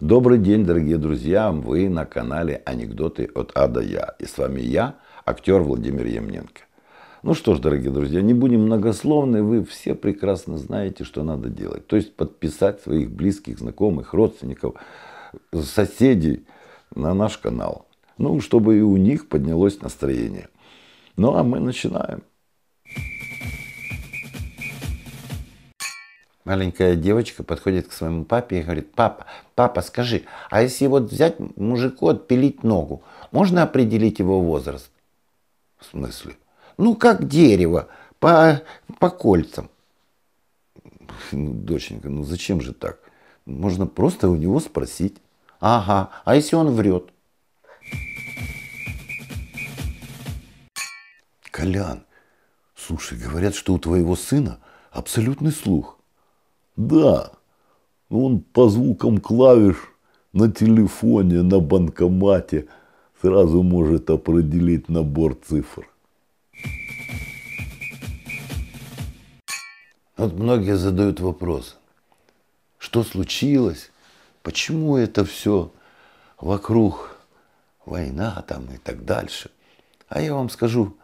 Добрый день, дорогие друзья! Вы на канале «Анекдоты от А до Я». И с вами я, актер Владимир Ямненко. Ну что ж, дорогие друзья, не будем многословны. Вы все прекрасно знаете, что надо делать. То есть подписать своих близких, знакомых, родственников, соседей на наш канал. Ну, чтобы и у них поднялось настроение. Ну, а мы начинаем. Маленькая девочка подходит к своему папе и говорит, папа, папа, скажи, а если вот взять мужику, отпилить ногу, можно определить его возраст? В смысле? Ну, как дерево, по, по кольцам. Ну, доченька, ну зачем же так? Можно просто у него спросить. Ага, а если он врет? Колян, слушай, говорят, что у твоего сына абсолютный слух. Да, он по звукам клавиш на телефоне, на банкомате сразу может определить набор цифр. Вот многие задают вопрос, что случилось, почему это все вокруг война там и так дальше. А я вам скажу,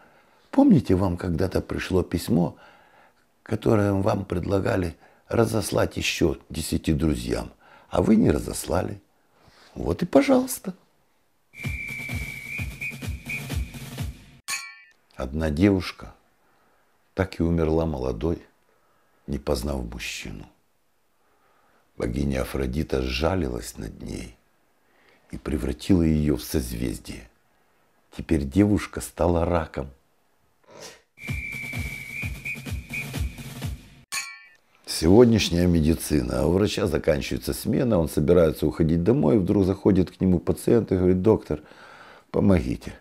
помните, вам когда-то пришло письмо, которое вам предлагали – разослать еще десяти друзьям, а вы не разослали. Вот и пожалуйста. Одна девушка так и умерла молодой, не познав мужчину. Богиня Афродита сжалилась над ней и превратила ее в созвездие. Теперь девушка стала раком – сегодняшняя медицина. А у врача заканчивается смена, он собирается уходить домой, и вдруг заходит к нему пациент и говорит, доктор, помогите,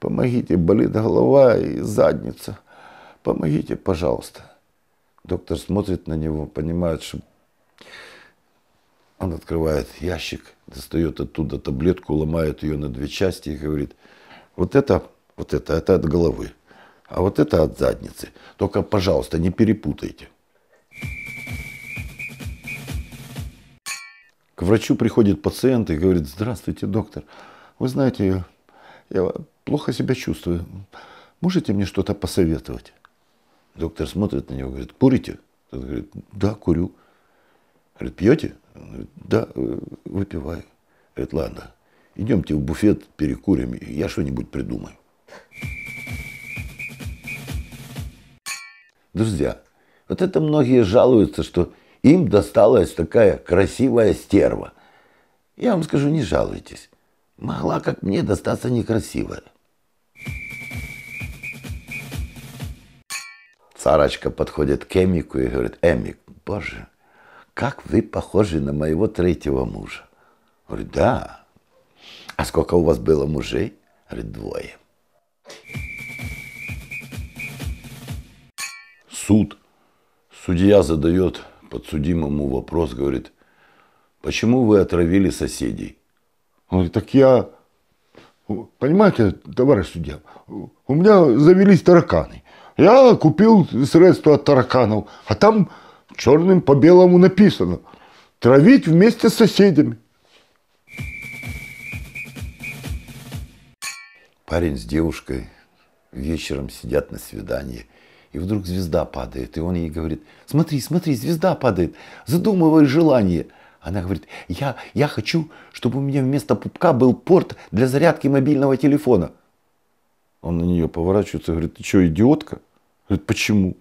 помогите, болит голова и задница, помогите, пожалуйста. Доктор смотрит на него, понимает, что он открывает ящик, достает оттуда таблетку, ломает ее на две части и говорит, вот это, вот это, это от головы, а вот это от задницы. Только, пожалуйста, не перепутайте. К врачу приходит пациент и говорит, здравствуйте, доктор, вы знаете, я плохо себя чувствую, можете мне что-то посоветовать? Доктор смотрит на него, и говорит, курите? Тот говорит, да, курю. Говорит, пьете? Говорит, да, э, выпиваю. Говорит, ладно, идемте в буфет, перекурим, я что-нибудь придумаю. Друзья, вот это многие жалуются, что им досталась такая красивая стерва. Я вам скажу, не жалуйтесь. Могла, как мне, достаться некрасивая. Царочка подходит к Эмику и говорит, Эмик, боже, как вы похожи на моего третьего мужа. Говорит, да. А сколько у вас было мужей? Говорит, двое. Суд. Судья задает подсудимому вопрос, говорит, почему вы отравили соседей? Он говорит, так я, понимаете, товарищ судья, у меня завелись тараканы. Я купил средства от тараканов, а там черным по белому написано «Травить вместе с соседями». Парень с девушкой вечером сидят на свидании – и вдруг звезда падает, и он ей говорит, смотри, смотри, звезда падает, задумывай желание. Она говорит, я, я хочу, чтобы у меня вместо пупка был порт для зарядки мобильного телефона. Он на нее поворачивается и говорит, ты что, идиотка? Говорит, почему?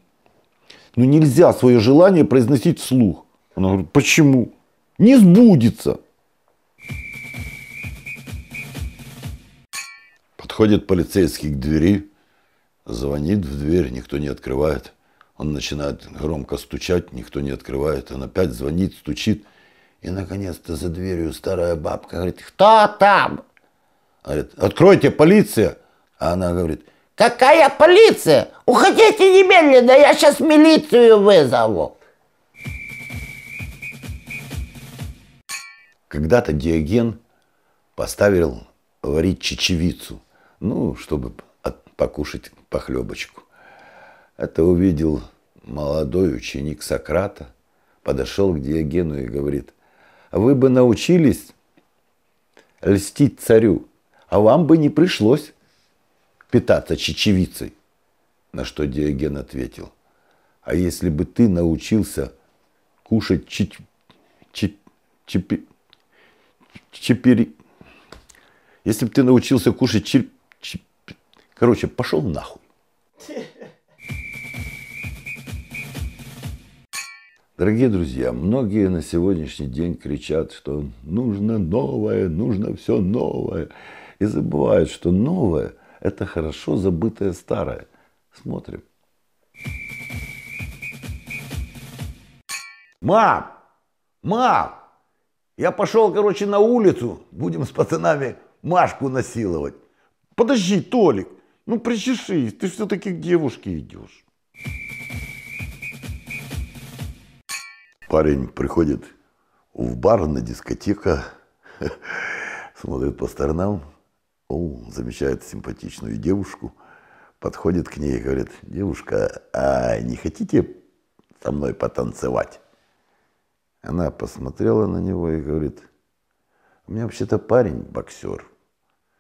Ну нельзя свое желание произносить вслух. Она говорит, почему? Не сбудется. Подходит полицейский к двери, Звонит в дверь, никто не открывает. Он начинает громко стучать, никто не открывает. Он опять звонит, стучит. И, наконец-то, за дверью старая бабка говорит, кто там? Говорит, откройте, полиция. А она говорит, какая полиция? Уходите немедленно, я сейчас милицию вызову. Когда-то Диоген поставил варить чечевицу, ну, чтобы от, покушать похлебочку. Это увидел молодой ученик Сократа, подошел к Диогену и говорит, вы бы научились льстить царю, а вам бы не пришлось питаться чечевицей. На что Диоген ответил, а если бы ты научился кушать чи, чи, чипи, чипири, если бы ты научился кушать чип, чип, короче, пошел нахуй. Дорогие друзья, многие на сегодняшний день кричат, что нужно новое, нужно все новое. И забывают, что новое – это хорошо забытое старое. Смотрим. Мам! Мам! Я пошел, короче, на улицу. Будем с пацанами Машку насиловать. Подожди, Толик. Ну, причешись, ты все-таки к девушке идешь. Парень приходит в бар на дискотека, смотрит по сторонам, о, замечает симпатичную девушку, подходит к ней и говорит, девушка, а не хотите со мной потанцевать? Она посмотрела на него и говорит, у меня вообще-то парень боксер,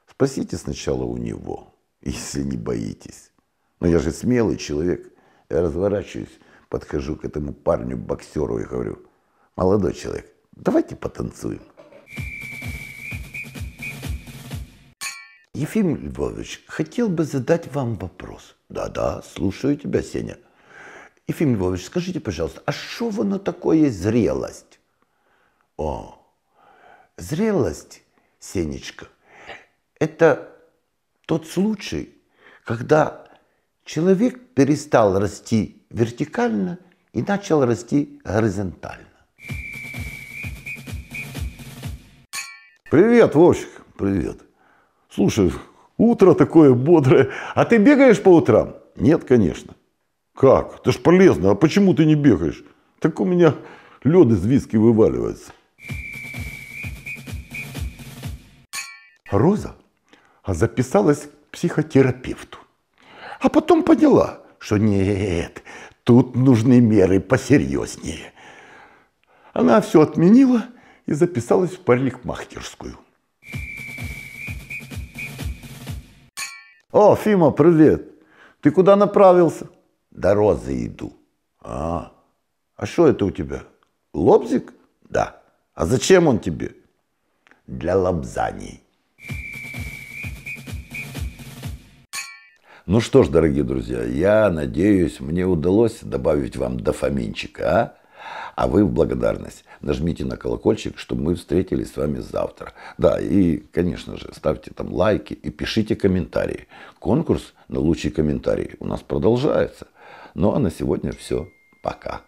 спросите сначала у него если не боитесь. Но я же смелый человек. Я разворачиваюсь, подхожу к этому парню, боксеру, и говорю, молодой человек, давайте потанцуем. Ефим Львович, хотел бы задать вам вопрос. Да-да, слушаю тебя, Сеня. Ефим Львович, скажите, пожалуйста, а что воно такое зрелость? О, зрелость, Сенечка, это тот случай, когда человек перестал расти вертикально и начал расти горизонтально. Привет, Вовчик. Привет. Слушай, утро такое бодрое. А ты бегаешь по утрам? Нет, конечно. Как? Это ж полезно. А почему ты не бегаешь? Так у меня лед из виски вываливается. Роза а записалась к психотерапевту. А потом поняла, что нет, тут нужны меры посерьезнее. Она все отменила и записалась в парикмахерскую. О, Фима, привет! Ты куда направился? До розы иду. А, а что это у тебя? Лобзик? Да. А зачем он тебе? Для лобзаний. Ну что ж, дорогие друзья, я надеюсь, мне удалось добавить вам дофаминчика, а? А вы в благодарность нажмите на колокольчик, чтобы мы встретились с вами завтра. Да, и, конечно же, ставьте там лайки и пишите комментарии. Конкурс на лучшие комментарии у нас продолжается. Ну а на сегодня все. Пока.